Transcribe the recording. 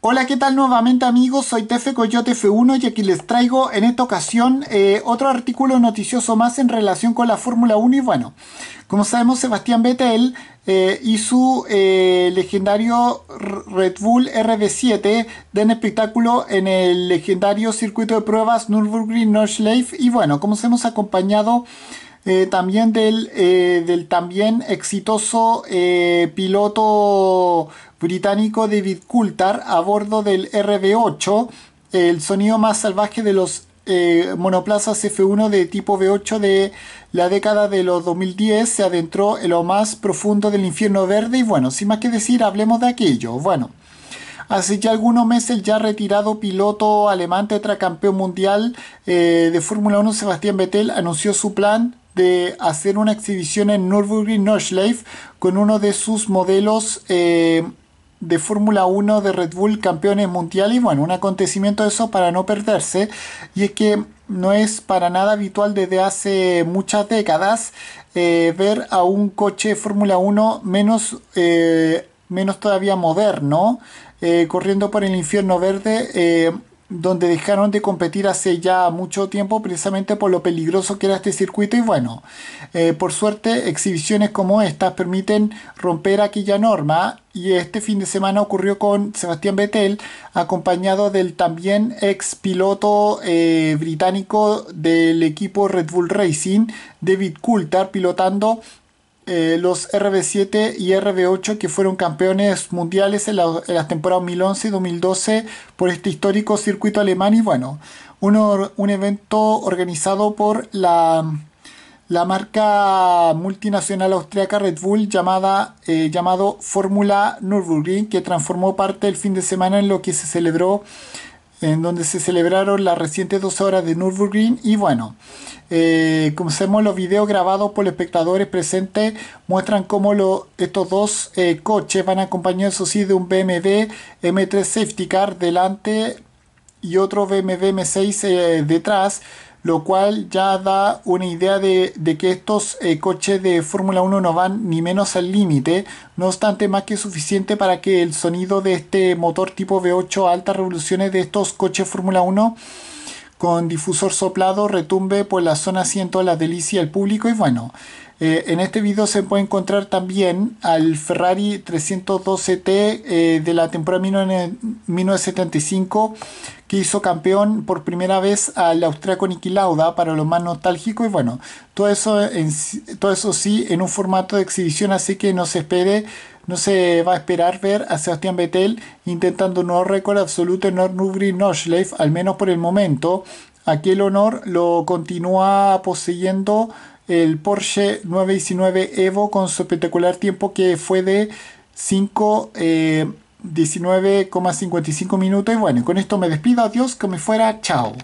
Hola, ¿qué tal nuevamente amigos? Soy Tefe Coyote F1 y aquí les traigo en esta ocasión eh, otro artículo noticioso más en relación con la Fórmula 1 y bueno, como sabemos Sebastián Vettel eh, y su eh, legendario Red Bull RB7 den espectáculo en el legendario circuito de pruebas Nürburgring Nordschleife y bueno, como sabemos hemos acompañado eh, también del, eh, del, también exitoso eh, piloto británico David Coulthard a bordo del RB8, el sonido más salvaje de los monoplazas F1 de tipo V8 de la década de los 2010, se adentró en lo más profundo del infierno verde y bueno, sin más que decir, hablemos de aquello. Bueno. Hace ya algunos meses el ya retirado piloto alemán tetracampeón mundial de Fórmula 1 Sebastián Vettel anunció su plan de hacer una exhibición en Nürburgring Nordschleife con uno de sus modelos eh, de Fórmula 1 de Red Bull campeones mundiales. Bueno, un acontecimiento de eso para no perderse. Y es que no es para nada habitual desde hace muchas décadas eh, ver a un coche Fórmula 1 menos, eh, menos todavía moderno. corriendo por el infierno verde donde dejaron de competir hace ya mucho tiempo precisamente por lo peligroso que era este circuito y bueno, eh, por suerte exhibiciones como estas permiten romper aquella norma y este fin de semana ocurrió con Sebastián Vettel acompañado del también ex piloto eh, británico del equipo Red Bull Racing, David Coulthard, pilotando eh, los RB7 y RB8 que fueron campeones mundiales en, las temporadas 2011 y 2012 por este histórico circuito alemán y bueno, un evento organizado por la, la marca multinacional austriaca Red Bull llamada, eh, llamado Fórmula Nürburgring que transformó parte del fin de semana en lo que se celebró en donde se celebraron las recientes dos horas de Nürburgring y bueno, eh, como sabemos los videos grabados por los espectadores presentes muestran cómo estos dos eh, coches van acompañados eso de un BMW M3 Safety Car delante y otro BMW M6 eh, detrás lo cual ya da una idea de, que estos eh, coches de Fórmula 1 no van ni menos al límite, no obstante más que suficiente para que el sonido de este motor tipo V8 a altas revoluciones de estos coches Fórmula 1 con difusor soplado retumbe por la zona asiento a la delicia al público y bueno, eh, en este video se puede encontrar también al Ferrari 312T eh, de la temporada 1975 que hizo campeón por primera vez al austríaco Niki Lauda para lo más nostálgico y bueno, todo eso, todo eso sí en un formato de exhibición, así que no se espere, no se va a esperar ver a Sebastián Vettel intentando un nuevo récord absoluto en Nürburgring Nordschleife, al menos por el momento. Aquí el honor lo continúa poseyendo el Porsche 919 Evo con su espectacular tiempo que fue de 5 19,55 minutos. Y bueno, con esto me despido. Adiós, que me fuera. Chao.